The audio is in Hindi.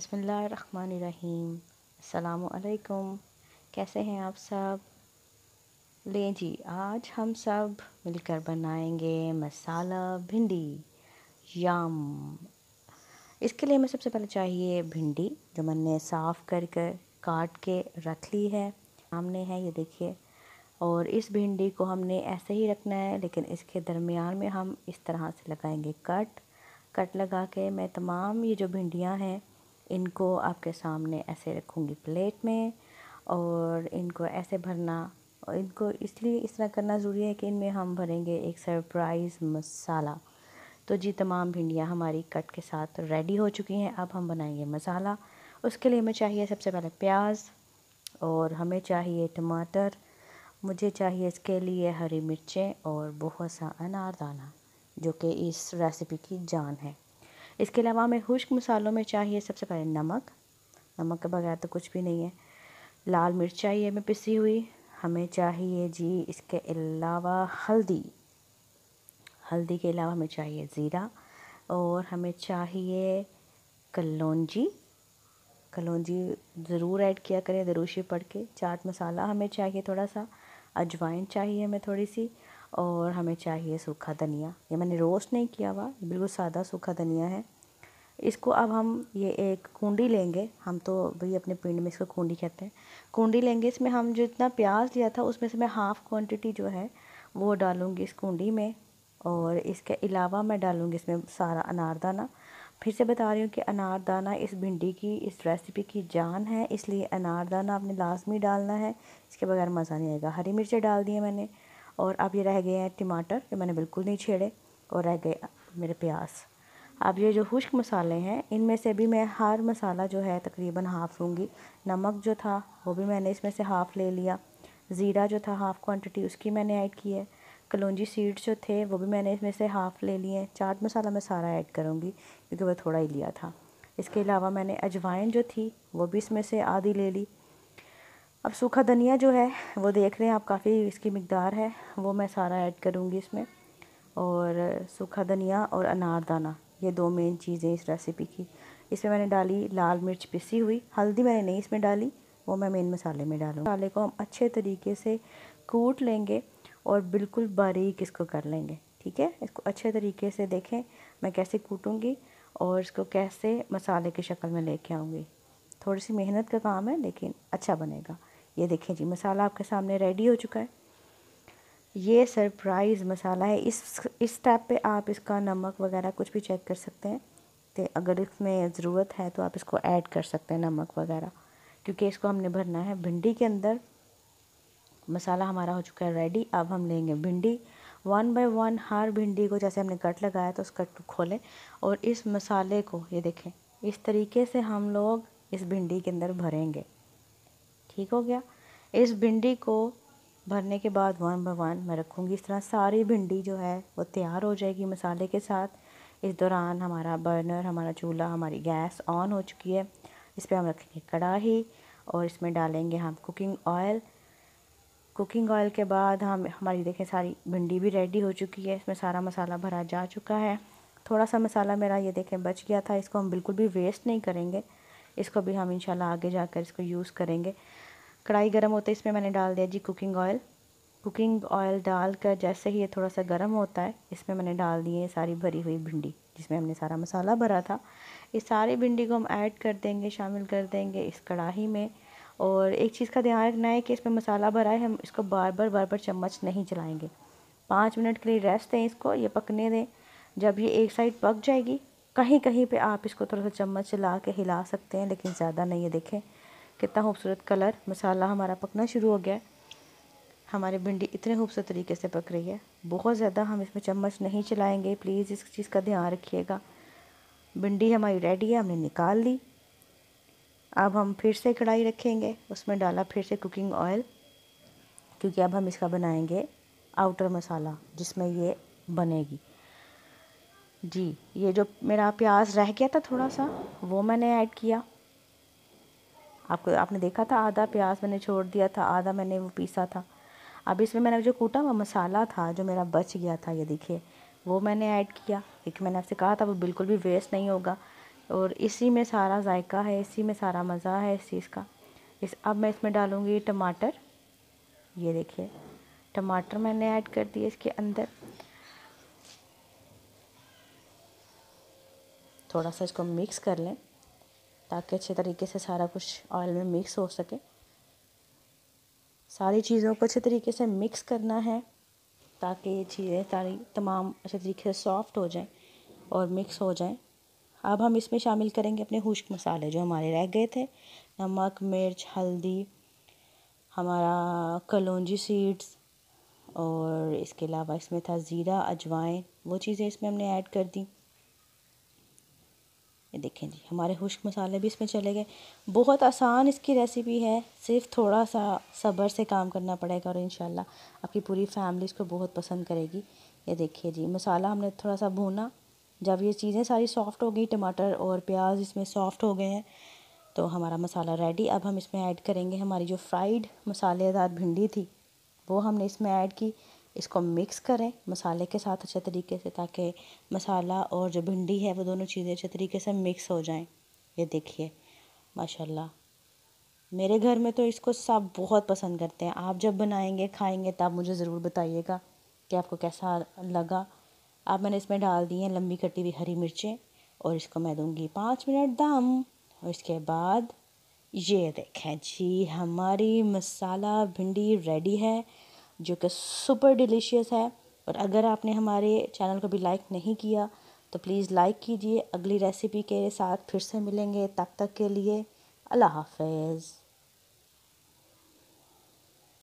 बसमीम अल्लाम कैसे हैं आप सब लें जी आज हम सब मिलकर बनाएंगे मसाला भिंडी याम इसके लिए हमें सबसे पहले चाहिए भिंडी जो मैंने साफ़ कर कर काट के रख ली है सामने है ये देखिए और इस भिंडी को हमने ऐसे ही रखना है लेकिन इसके दरमियान में हम इस तरह से लगाएंगे कट कट लगा के मैं तमाम ये जो भिंडियाँ हैं इनको आपके सामने ऐसे रखूँगी प्लेट में और इनको ऐसे भरना और इनको इसलिए इस तरह करना ज़रूरी है कि इनमें हम भरेंगे एक सरप्राइज़ मसाला तो जी तमाम भिंडियाँ हमारी कट के साथ रेडी हो चुकी हैं अब हम बनाएंगे मसाला उसके लिए हमें चाहिए सबसे पहले प्याज और हमें चाहिए टमाटर मुझे चाहिए इसके लिए हरी मिर्चें और बहुत सा अनारदाना जो कि इस रेसिपी की जान है इसके अलावा हमें खुश्क मसालों में चाहिए सबसे पहले नमक नमक के बगैर तो कुछ भी नहीं है लाल मिर्च चाहिए हमें पिसी हुई हमें चाहिए जी इसके अलावा हल्दी हल्दी के अलावा हमें चाहिए ज़ीरा और हमें चाहिए कलौजी कलौजी ज़रूर ऐड किया करें दरूशी पड़ के चाट मसाला हमें चाहिए थोड़ा सा अजवाइन चाहिए हमें थोड़ी सी और हमें चाहिए सूखा धनिया ये मैंने रोस्ट नहीं किया हुआ बिल्कुल सादा सूखा धनिया है इसको अब हम ये एक कुंडी लेंगे हम तो भाई अपने पिंड में इसको कुंडी कहते हैं कुंडी लेंगे इसमें हम जितना प्याज लिया था उसमें से मैं हाफ़ क्वांटिटी जो है वो डालूँगी इस कुंडी में और इसके अलावा मैं डालूँगी इसमें सारा अनारदाना फिर से बता रही हूँ कि अनारदाना इस भिंडी की इस रेसिपी की जान है इसलिए अनारदाना आपने लाजमी डालना है इसके बगैर मज़ा नहीं आएगा हरी मिर्चें डाल दिए मैंने और अब ये रह गए हैं टमाटर ये मैंने बिल्कुल नहीं छेड़े और रह गए मेरे प्याज अब ये जो खुश्क मसाले हैं इनमें से भी मैं हर मसाला जो है तकरीबन हाफ़ लूँगी नमक जो था वो भी मैंने इसमें से हाफ़ ले लिया ज़ीरा जो था हाफ़ क्वांटिटी उसकी मैंने ऐड की है कलौजी सीड्स जो थे वो भी मैंने इसमें से हाफ़ ले लिए हैं चाट मसाला मैं सारा ऐड करूँगी क्योंकि वह थोड़ा ही लिया था इसके अलावा मैंने अजवाइन जो थी वो भी इसमें से आधी ले ली अब सूखा धनिया जो है वो देख रहे हैं आप काफ़ी इसकी मकदार है वो मैं सारा ऐड करूँगी इसमें और सूखा धनिया और अनारदाना ये दो मेन चीज़ें इस रेसिपी की इसमें मैंने डाली लाल मिर्च पिसी हुई हल्दी मैंने नहीं इसमें डाली वो मैं मेन मसाले में डालूँ मसाले को हम अच्छे तरीके से कूट लेंगे और बिल्कुल बारीक इसको कर लेंगे ठीक है इसको अच्छे तरीके से देखें मैं कैसे कूटूँगी और इसको कैसे मसाले की शक्ल में लेके आऊँगी थोड़ी सी मेहनत का काम है लेकिन अच्छा बनेगा ये देखें जी मसाला आपके सामने रेडी हो चुका है ये सरप्राइज़ मसाला है इस इस स्टेप पे आप इसका नमक वगैरह कुछ भी चेक कर सकते हैं तो अगर इसमें ज़रूरत है तो आप इसको ऐड कर सकते हैं नमक वगैरह क्योंकि इसको हमने भरना है भिंडी के अंदर मसाला हमारा हो चुका है रेडी अब हम लेंगे भिंडी वन बाय वन हर भिंडी को जैसे हमने कट लगाया तो उस कट को खोलें और इस मसाले को ये देखें इस तरीके से हम लोग इस भिंडी के अंदर भरेंगे ठीक हो गया इस भिंडी को भरने के बाद वन बाय वन मैं रखूँगी इस तरह सारी भिंडी जो है वो तैयार हो जाएगी मसाले के साथ इस दौरान हमारा बर्नर हमारा चूल्हा हमारी गैस ऑन हो चुकी है इस पर हम रखेंगे कढ़ाही और इसमें डालेंगे हम कुकिंग ऑयल कुकिंग ऑयल के बाद हम हमारी देखें सारी भिंडी भी रेडी हो चुकी है इसमें सारा मसाला भरा जा चुका है थोड़ा सा मसाला मेरा ये देखें बच गया था इसको हम बिल्कुल भी वेस्ट नहीं करेंगे इसको भी हम इंशाल्लाह आगे जाकर इसको यूज़ करेंगे कढ़ाई गर्म होते है इसमें मैंने डाल दिया जी कुकिंग ऑयल कुकिंग ऑयल डाल कर जैसे ही ये थोड़ा सा गर्म होता है इसमें मैंने डाल दिए सारी भरी हुई भिंडी जिसमें हमने सारा मसाला भरा था इस सारी भिंडी को हम ऐड कर देंगे शामिल कर देंगे इस कढ़ाई में और एक चीज़ का ध्यान रखना है कि इसमें मसाला भरा है हम इसको बार बार बार बार चम्मच नहीं चलाएँगे पाँच मिनट के लिए रेस्ट दें इसको ये पकने दें जब ये एक साइड पक जाएगी कहीं कहीं पे आप इसको थोड़ा सा चम्मच चला के हिला सकते हैं लेकिन ज़्यादा नहीं है देखें कितना खूबसूरत कलर मसाला हमारा पकना शुरू हो गया है हमारी भिंडी इतने खूबसूरत तरीके से पक रही है बहुत ज़्यादा हम इसमें चम्मच नहीं चलाएंगे प्लीज़ इस चीज़ का ध्यान रखिएगा भिंडी हमारी रेडी है हमने निकाल ली अब हम फिर से कढ़ाई रखेंगे उसमें डाला फिर से कुकिंग ऑयल क्योंकि अब हम इसका बनाएंगे आउटर मसाला जिसमें ये बनेगी जी ये जो मेरा प्याज रह गया था थोड़ा सा वो मैंने ऐड किया आपको आपने देखा था आधा प्याज मैंने छोड़ दिया था आधा मैंने वो पीसा था अब इसमें मैंने जो कूटा हुआ मसाला था जो मेरा बच गया था ये देखिए वो मैंने ऐड किया क्योंकि मैंने आपसे कहा था वो बिल्कुल भी वेस्ट नहीं होगा और इसी में सारा जायका है इसी में सारा मज़ा है इस चीज़ का इस अब मैं इसमें डालूँगी टमाटर ये देखिए टमाटर मैंने ऐड कर दिए इसके अंदर थोड़ा सा इसको मिक्स कर लें ताकि अच्छे तरीके से सारा कुछ ऑयल में मिक्स हो सके सारी चीज़ों को अच्छे तरीके से मिक्स करना है ताकि ये चीज़ें सारी तमाम अच्छे तरीके से सॉफ्ट हो जाएं और मिक्स हो जाएं अब हम इसमें शामिल करेंगे अपने खुश्क मसाले जो हमारे रह गए थे नमक मिर्च हल्दी हमारा कलौजी सीड्स और इसके अलावा इसमें था ज़ीरा अजवाइन वो चीज़ें इसमें हमने ऐड कर दी ये देखें जी हमारे खुश्क मसाले भी इसमें चले गए बहुत आसान इसकी रेसिपी है सिर्फ थोड़ा सा सब्र से काम करना पड़ेगा और इन आपकी पूरी फैमिली इसको बहुत पसंद करेगी ये देखिए जी मसाला हमने थोड़ा सा भूना जब ये चीज़ें सारी सॉफ़्ट हो गई टमाटर और प्याज इसमें सॉफ़्ट हो गए हैं तो हमारा मसाला रेडी अब हम इसमें ऐड करेंगे हमारी जो फ्राइड मसालेदार भिंडी थी वो हमने इसमें ऐड की इसको मिक्स करें मसाले के साथ अच्छे तरीके से ताकि मसाला और जो भिंडी है वो दोनों चीज़ें अच्छे तरीके से मिक्स हो जाएं ये देखिए माशाल्लाह मेरे घर में तो इसको सब बहुत पसंद करते हैं आप जब बनाएंगे खाएंगे तब मुझे ज़रूर बताइएगा कि आपको कैसा लगा अब मैंने इसमें डाल दी हैं लंबी कटी हुई हरी मिर्चें और इसको मैं दूँगी पाँच मिनट दम और इसके बाद ये देखें जी हमारी मसाला भिंडी रेडी है जो कि सुपर डिलीशियस है और अगर आपने हमारे चैनल को भी लाइक नहीं किया तो प्लीज़ लाइक कीजिए अगली रेसिपी के साथ फिर से मिलेंगे तब तक के लिए अल्लाह हाफिज़